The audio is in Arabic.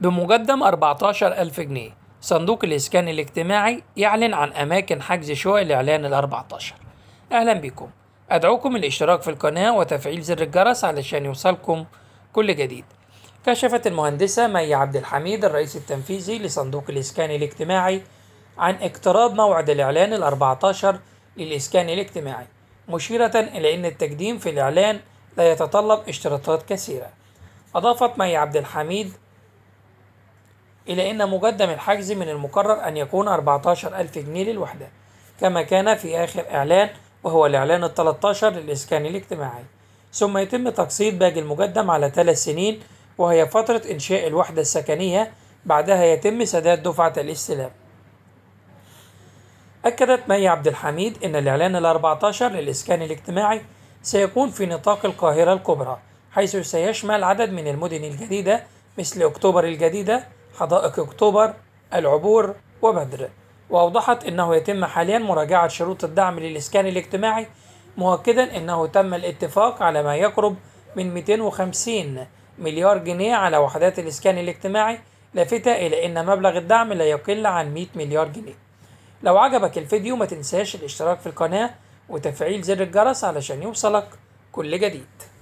بمقدم 14000 جنيه صندوق الإسكان الاجتماعي يعلن عن أماكن حجز شواء الإعلان ال 14 أهلا بكم أدعوكم الاشتراك في القناة وتفعيل زر الجرس علشان يوصلكم كل جديد كشفت المهندسة مي عبد الحميد الرئيس التنفيذي لصندوق الإسكان الاجتماعي عن اقتراب موعد الإعلان ال 14 للإسكان الاجتماعي مشيرة إلى أن التقديم في الإعلان لا يتطلب اشتراطات كثيرة أضافت مي عبد الحميد إلى أن مقدم الحجز من المقرر أن يكون 14000 جنيه للوحدة كما كان في آخر إعلان وهو الإعلان ال 13 للإسكان الاجتماعي ثم يتم تقسيط باقي المقدم على ثلاث سنين وهي فترة إنشاء الوحدة السكنية بعدها يتم سداد دفعة الاستلام أكدت مي عبد الحميد أن الإعلان ال 14 للإسكان الاجتماعي سيكون في نطاق القاهرة الكبرى حيث سيشمل عدد من المدن الجديدة مثل أكتوبر الجديدة حدائق أكتوبر العبور وبدر وأوضحت أنه يتم حاليا مراجعة شروط الدعم للإسكان الاجتماعي مؤكدا أنه تم الاتفاق على ما يقرب من 250 مليار جنيه على وحدات الإسكان الاجتماعي لافتة إلى أن مبلغ الدعم لا يقل عن 100 مليار جنيه لو عجبك الفيديو ما تنساش الاشتراك في القناة وتفعيل زر الجرس علشان يوصلك كل جديد